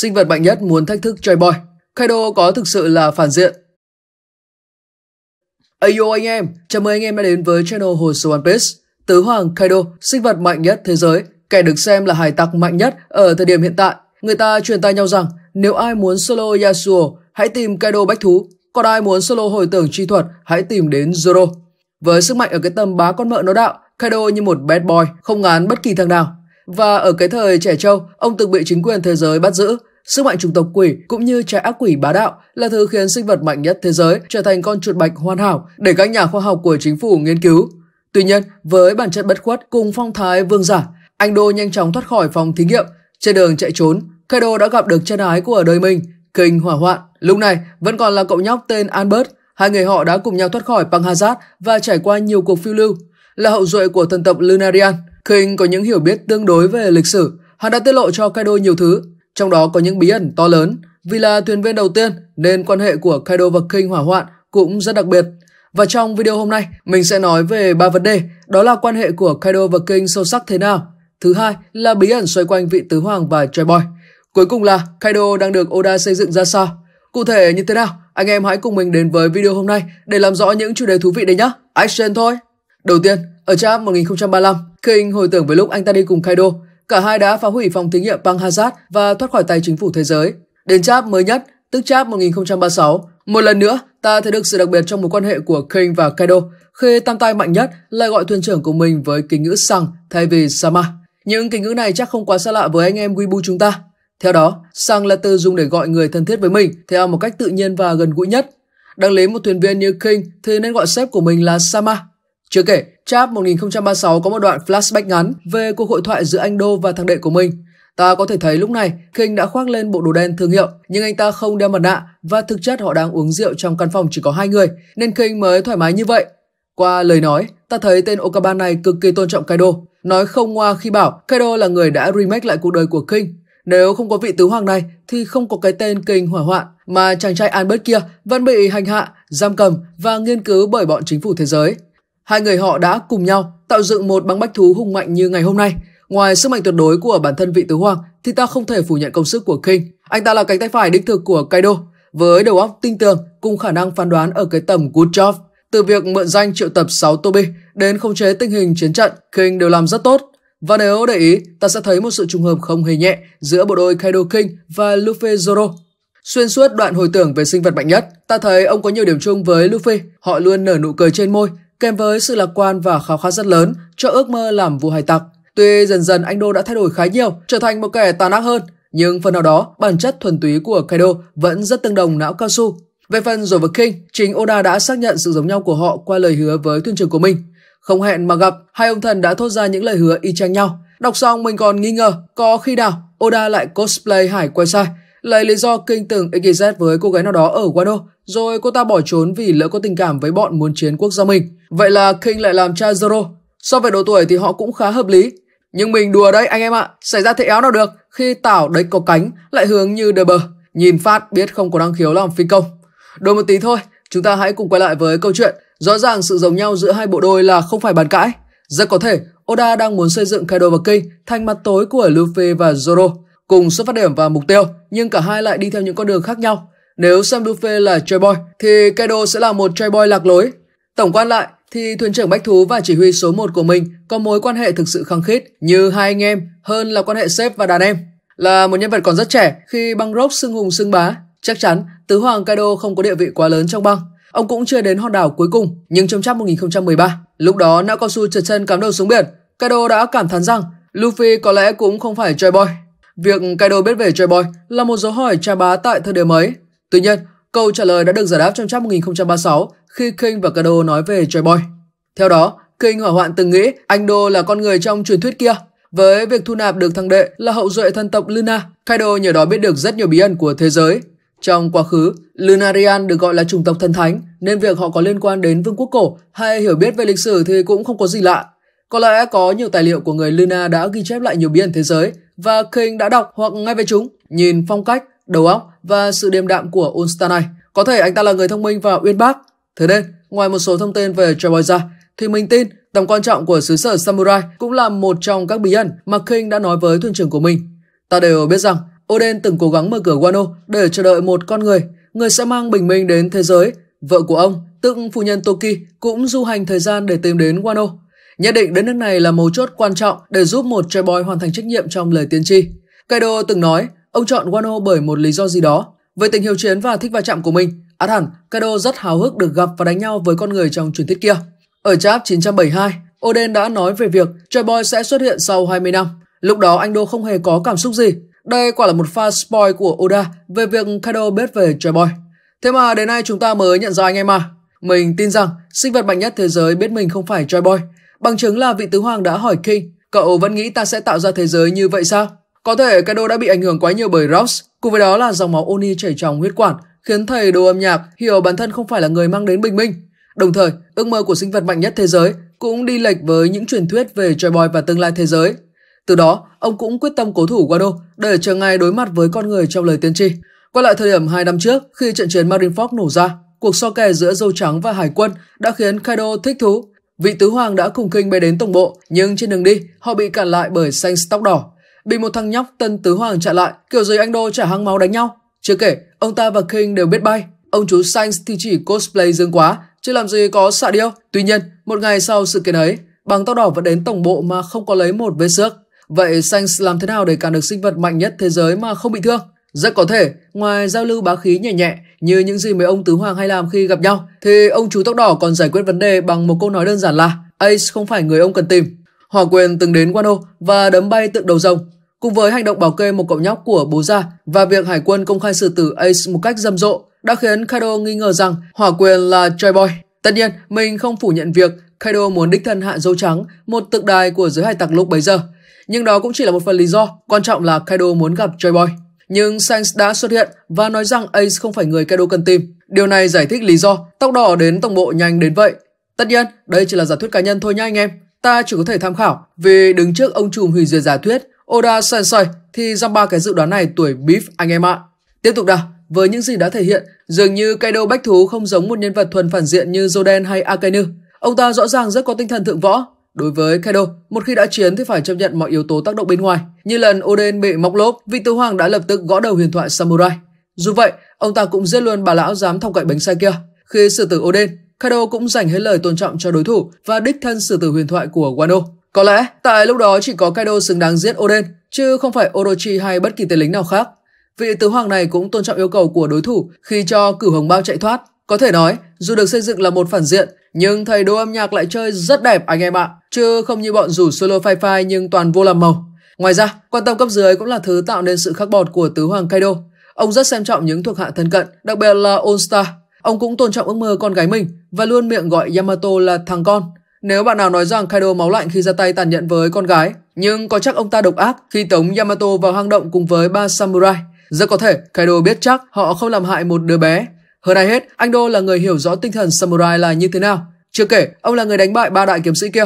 sinh vật mạnh nhất muốn thách thức Joy Boy. Kaido có thực sự là phản diện? Ayo anh em, chào mừng anh em đã đến với channel Hồ Sơ One Piece. Tứ Hoàng Kaido, sinh vật mạnh nhất thế giới, kẻ được xem là hải tặc mạnh nhất ở thời điểm hiện tại. Người ta truyền tai nhau rằng nếu ai muốn solo Yasuo, hãy tìm Kaido Bách Thú. Còn ai muốn solo hồi tưởng chi thuật, hãy tìm đến Zoro. Với sức mạnh ở cái tầm bá con mợ nó đạo, Kaido như một bad boy, không ngán bất kỳ thằng nào. Và ở cái thời trẻ trâu, ông từng bị chính quyền thế giới bắt giữ. Sức mạnh chủng tộc quỷ cũng như trái ác quỷ bá đạo là thứ khiến sinh vật mạnh nhất thế giới trở thành con chuột bạch hoàn hảo để các nhà khoa học của chính phủ nghiên cứu. Tuy nhiên, với bản chất bất khuất cùng phong thái vương giả, anh Đô nhanh chóng thoát khỏi phòng thí nghiệm. Trên đường chạy trốn, Kaido đã gặp được chân ái của đời mình, Kinh Hỏa Hoạn. Lúc này, vẫn còn là cậu nhóc tên Albert. Hai người họ đã cùng nhau thoát khỏi Panghazard và trải qua nhiều cuộc phiêu lưu. Là hậu duệ của thần tộc Lunarian, King có những hiểu biết tương đối về lịch sử, hắn đã tiết lộ cho Kaido nhiều thứ, trong đó có những bí ẩn to lớn. Vì là thuyền viên đầu tiên nên quan hệ của Kaido và King hỏa hoạn cũng rất đặc biệt. Và trong video hôm nay, mình sẽ nói về ba vấn đề, đó là quan hệ của Kaido và King sâu sắc thế nào. Thứ hai là bí ẩn xoay quanh vị tứ hoàng và Joy Boy. Cuối cùng là Kaido đang được Oda xây dựng ra sao? Cụ thể như thế nào? Anh em hãy cùng mình đến với video hôm nay để làm rõ những chủ đề thú vị đấy nhé. Action thôi! Đầu tiên, ở trang 1035, King hồi tưởng với lúc anh ta đi cùng Kaido, cả hai đã phá hủy phòng thí nghiệm băng Hazard và thoát khỏi tay chính phủ thế giới. Đến chap mới nhất, tức chap 1036, một lần nữa ta thấy được sự đặc biệt trong mối quan hệ của King và Kaido khi tam tai mạnh nhất lại gọi thuyền trưởng của mình với kính ngữ sang thay vì sama. Những kính ngữ này chắc không quá xa lạ với anh em Weibo chúng ta. Theo đó, sang là từ dùng để gọi người thân thiết với mình theo một cách tự nhiên và gần gũi nhất. Đang lấy một thuyền viên như King thì nên gọi sếp của mình là Sama. Chưa kể, Chap 1036 có một đoạn flashback ngắn về cuộc hội thoại giữa anh Đô và thằng đệ của mình. Ta có thể thấy lúc này, King đã khoác lên bộ đồ đen thương hiệu, nhưng anh ta không đeo mặt nạ và thực chất họ đang uống rượu trong căn phòng chỉ có hai người, nên King mới thoải mái như vậy. Qua lời nói, ta thấy tên Okaba này cực kỳ tôn trọng Kaido, nói không ngoa khi bảo Kaido là người đã remake lại cuộc đời của King. Nếu không có vị tứ hoàng này thì không có cái tên King hỏa hoạn mà chàng trai Albert kia vẫn bị hành hạ, giam cầm và nghiên cứu bởi bọn chính phủ thế giới. Hai người họ đã cùng nhau tạo dựng một băng bách thú hung mạnh như ngày hôm nay. Ngoài sức mạnh tuyệt đối của bản thân vị tứ hoàng thì ta không thể phủ nhận công sức của King. Anh ta là cánh tay phải đích thực của Kaido, với đầu óc tinh tường cùng khả năng phán đoán ở cái tầm good job. Từ việc mượn danh triệu tập 6 Toby đến khống chế tình hình chiến trận, King đều làm rất tốt. Và nếu để ý, ta sẽ thấy một sự trùng hợp không hề nhẹ giữa bộ đôi Kaido King và Luffy Zoro. Xuyên suốt đoạn hồi tưởng về sinh vật mạnh nhất, ta thấy ông có nhiều điểm chung với Luffy. Họ luôn nở nụ cười trên môi kèm với sự lạc quan và khao khát rất lớn cho ước mơ làm vua hải tặc. Tuy dần dần anh Đô đã thay đổi khá nhiều, trở thành một kẻ tàn ác hơn, nhưng phần nào đó bản chất thuần túy của Kaido vẫn rất tương đồng não cao su. Về phần rồi vật King, chính Oda đã xác nhận sự giống nhau của họ qua lời hứa với thuyền trưởng của mình. Không hẹn mà gặp, hai ông thần đã thốt ra những lời hứa y chang nhau. Đọc xong mình còn nghi ngờ có khi nào Oda lại cosplay hải quay sai, lấy lý do kinh từng XYZ với cô gái nào đó ở Wano, rồi cô ta bỏ trốn vì lỡ có tình cảm với bọn muốn chiến quốc gia mình. Vậy là King lại làm cha Zoro. So về độ tuổi thì họ cũng khá hợp lý. Nhưng mình đùa đấy anh em ạ, xảy ra thế áo nào được khi tảo đấy có cánh lại hướng như đờ bờ. Nhìn phát biết không có năng khiếu làm phi công. Đôi một tí thôi, chúng ta hãy cùng quay lại với câu chuyện. Rõ ràng sự giống nhau giữa hai bộ đôi là không phải bàn cãi. Rất có thể Oda đang muốn xây dựng Kaido và King thành mặt tối của Luffy và Zoro, cùng xuất phát điểm và mục tiêu, nhưng cả hai lại đi theo những con đường khác nhau. Nếu xem Luffy là Joy Boy, thì Kaido sẽ là một Joy Boy lạc lối. Tổng quan lại, thì thuyền trưởng Bách Thú và chỉ huy số 1 của mình có mối quan hệ thực sự khăng khít như hai anh em hơn là quan hệ sếp và đàn em. Là một nhân vật còn rất trẻ khi băng rốc xưng hùng xưng bá, chắc chắn tứ hoàng Kaido không có địa vị quá lớn trong băng. Ông cũng chưa đến hòn đảo cuối cùng, nhưng trong năm 2013, lúc đó cao su trượt chân cắm đầu xuống biển, Kaido đã cảm thán rằng Luffy có lẽ cũng không phải Joy Boy. Việc Kaido biết về Joy Boy là một dấu hỏi tra bá tại thời điểm ấy. Tuy nhiên, câu trả lời đã được giải đáp trong năm 1036 khi King và Kado nói về Joy Boy. Theo đó, King hỏa hoạn từng nghĩ anh Đô là con người trong truyền thuyết kia. Với việc thu nạp được thằng đệ là hậu duệ thân tộc Luna, Kaido nhờ đó biết được rất nhiều bí ẩn của thế giới. Trong quá khứ, Lunarian được gọi là chủng tộc thần thánh, nên việc họ có liên quan đến vương quốc cổ hay hiểu biết về lịch sử thì cũng không có gì lạ. Có lẽ có nhiều tài liệu của người Luna đã ghi chép lại nhiều bí ẩn thế giới và King đã đọc hoặc nghe về chúng. Nhìn phong cách, đầu óc và sự điềm đạm của Onsta này, có thể anh ta là người thông minh và uyên bác, Thế nên, ngoài một số thông tin về Treboy ra, thì mình tin tầm quan trọng của xứ sở Samurai cũng là một trong các bí ẩn mà King đã nói với thuyền trưởng của mình. Ta đều biết rằng Odin từng cố gắng mở cửa Wano để chờ đợi một con người, người sẽ mang bình minh đến thế giới. Vợ của ông, tức phu nhân Toki, cũng du hành thời gian để tìm đến Wano. Nhất định đến nước này là mấu chốt quan trọng để giúp một trai boy hoàn thành trách nhiệm trong lời tiên tri. Kaido từng nói, ông chọn Wano bởi một lý do gì đó. Về tình hiệu chiến và thích va chạm của mình, át hẳn Kaido rất hào hức được gặp và đánh nhau với con người trong truyền thuyết kia. Ở chap 972, Oden đã nói về việc Joy Boy sẽ xuất hiện sau 20 năm. Lúc đó anh Đô không hề có cảm xúc gì. Đây quả là một pha spoil của Oda về việc Kaido biết về Joy Boy. Thế mà đến nay chúng ta mới nhận ra anh em à. Mình tin rằng sinh vật mạnh nhất thế giới biết mình không phải Joy Boy. Bằng chứng là vị tứ hoàng đã hỏi King, cậu vẫn nghĩ ta sẽ tạo ra thế giới như vậy sao? Có thể Kaido đã bị ảnh hưởng quá nhiều bởi Rouse, cùng với đó là dòng máu Oni chảy trong huyết quản khiến thầy đồ âm nhạc hiểu bản thân không phải là người mang đến bình minh. Đồng thời, ước mơ của sinh vật mạnh nhất thế giới cũng đi lệch với những truyền thuyết về Joy Boy và tương lai thế giới. Từ đó, ông cũng quyết tâm cố thủ Wano để chờ ngày đối mặt với con người trong lời tiên tri. Quay lại thời điểm 2 năm trước, khi trận chiến Marineford nổ ra, cuộc so kè giữa dâu trắng và hải quân đã khiến Kaido thích thú. Vị tứ hoàng đã cùng kinh bay đến tổng bộ, nhưng trên đường đi, họ bị cản lại bởi xanh tóc đỏ. Bị một thằng nhóc tân tứ hoàng chặn lại, kiểu gì anh Đô trả hăng máu đánh nhau. Chưa kể, ông ta và King đều biết bay. Ông chú Sainz thì chỉ cosplay dương quá, chứ làm gì có xạ điêu. Tuy nhiên, một ngày sau sự kiện ấy, bằng tóc đỏ vẫn đến tổng bộ mà không có lấy một vết xước. Vậy Sainz làm thế nào để cản được sinh vật mạnh nhất thế giới mà không bị thương? Rất có thể, ngoài giao lưu bá khí nhẹ nhẹ như những gì mấy ông tứ hoàng hay làm khi gặp nhau, thì ông chú tóc đỏ còn giải quyết vấn đề bằng một câu nói đơn giản là Ace không phải người ông cần tìm. Hỏa quyền từng đến Wano và đấm bay tượng đầu rồng Cùng với hành động bảo kê một cậu nhóc của bố già và việc hải quân công khai xử tử Ace một cách rầm rộ đã khiến Kaido nghi ngờ rằng Hỏa Quyền là Chai Boy. Tất nhiên, mình không phủ nhận việc Kaido muốn đích thân hạ dâu trắng, một tượng đài của giới hải tặc lúc bấy giờ. Nhưng đó cũng chỉ là một phần lý do, quan trọng là Kaido muốn gặp Chai Boy. Nhưng Sans đã xuất hiện và nói rằng Ace không phải người Kaido cần tìm. Điều này giải thích lý do tóc đỏ đến tổng bộ nhanh đến vậy. Tất nhiên, đây chỉ là giả thuyết cá nhân thôi nha anh em. Ta chỉ có thể tham khảo vì đứng trước ông trùm hủy diệt giả thuyết Oda sợi thì ra ba cái dự đoán này tuổi beef anh em ạ. Tiếp tục nào, với những gì đã thể hiện, dường như Kaido Bách Thú không giống một nhân vật thuần phản diện như Joden hay Akainu. Ông ta rõ ràng rất có tinh thần thượng võ. Đối với Kaido, một khi đã chiến thì phải chấp nhận mọi yếu tố tác động bên ngoài. Như lần Oden bị móc lốp, vị tứ hoàng đã lập tức gõ đầu huyền thoại Samurai. Dù vậy, ông ta cũng giết luôn bà lão dám thọc cạnh bánh xe kia. Khi xử tử Oden, Kaido cũng dành hết lời tôn trọng cho đối thủ và đích thân xử tử huyền thoại của Wano. Có lẽ tại lúc đó chỉ có Kaido xứng đáng giết Odin chứ không phải Orochi hay bất kỳ tên lính nào khác. Vị tứ hoàng này cũng tôn trọng yêu cầu của đối thủ khi cho cử hồng bao chạy thoát. Có thể nói, dù được xây dựng là một phản diện, nhưng thầy đô âm nhạc lại chơi rất đẹp anh em ạ, chứ không như bọn rủ solo phai phai nhưng toàn vô làm màu. Ngoài ra, quan tâm cấp dưới cũng là thứ tạo nên sự khắc bọt của tứ hoàng Kaido. Ông rất xem trọng những thuộc hạ thân cận, đặc biệt là All Star. Ông cũng tôn trọng ước mơ con gái mình và luôn miệng gọi Yamato là thằng con. Nếu bạn nào nói rằng Kaido máu lạnh khi ra tay tàn nhẫn với con gái, nhưng có chắc ông ta độc ác khi tống Yamato vào hang động cùng với ba samurai. Rất có thể Kaido biết chắc họ không làm hại một đứa bé. Hơn ai hết, anh Đô là người hiểu rõ tinh thần samurai là như thế nào. Chưa kể, ông là người đánh bại ba đại kiếm sĩ kia.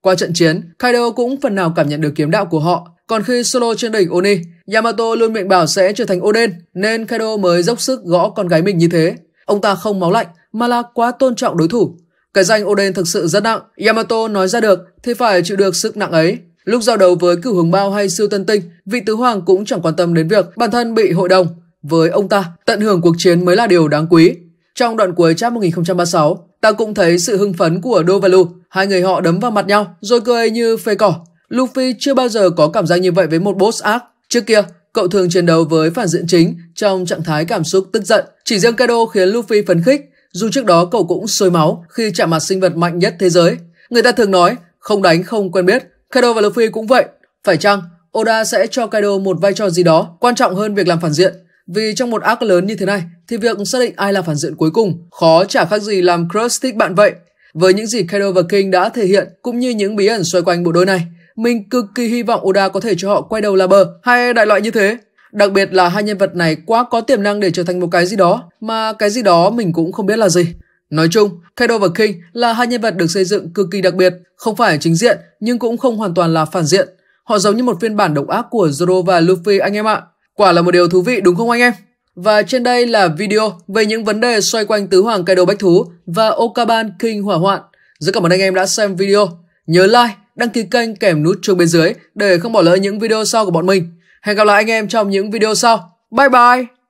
Qua trận chiến, Kaido cũng phần nào cảm nhận được kiếm đạo của họ. Còn khi solo trên đỉnh Oni, Yamato luôn miệng bảo sẽ trở thành Oden, nên Kaido mới dốc sức gõ con gái mình như thế. Ông ta không máu lạnh, mà là quá tôn trọng đối thủ. Cái danh Oden thực sự rất nặng, Yamato nói ra được thì phải chịu được sức nặng ấy. Lúc giao đấu với cửu hướng bao hay siêu tân tinh, vị tứ hoàng cũng chẳng quan tâm đến việc bản thân bị hội đồng. Với ông ta, tận hưởng cuộc chiến mới là điều đáng quý. Trong đoạn cuối chap 1036, ta cũng thấy sự hưng phấn của Do và Lu. Hai người họ đấm vào mặt nhau rồi cười như phê cỏ. Luffy chưa bao giờ có cảm giác như vậy với một boss ác. Trước kia, cậu thường chiến đấu với phản diện chính trong trạng thái cảm xúc tức giận. Chỉ riêng Kaido khiến Luffy phấn khích dù trước đó cậu cũng sôi máu khi chạm mặt sinh vật mạnh nhất thế giới. Người ta thường nói, không đánh không quen biết. Kaido và Luffy cũng vậy. Phải chăng, Oda sẽ cho Kaido một vai trò gì đó quan trọng hơn việc làm phản diện? Vì trong một arc lớn như thế này, thì việc xác định ai là phản diện cuối cùng khó chả khác gì làm crush thích bạn vậy. Với những gì Kaido và King đã thể hiện cũng như những bí ẩn xoay quanh bộ đôi này, mình cực kỳ hy vọng Oda có thể cho họ quay đầu là bờ hay đại loại như thế. Đặc biệt là hai nhân vật này quá có tiềm năng để trở thành một cái gì đó, mà cái gì đó mình cũng không biết là gì. Nói chung, Kaido và King là hai nhân vật được xây dựng cực kỳ đặc biệt, không phải chính diện nhưng cũng không hoàn toàn là phản diện. Họ giống như một phiên bản độc ác của Zoro và Luffy anh em ạ. Quả là một điều thú vị đúng không anh em? Và trên đây là video về những vấn đề xoay quanh tứ hoàng Kaido Bách Thú và Okaban King Hỏa Hoạn. Rất cảm ơn anh em đã xem video. Nhớ like, đăng ký kênh kèm nút chuông bên dưới để không bỏ lỡ những video sau của bọn mình. Hẹn gặp lại anh em trong những video sau. Bye bye!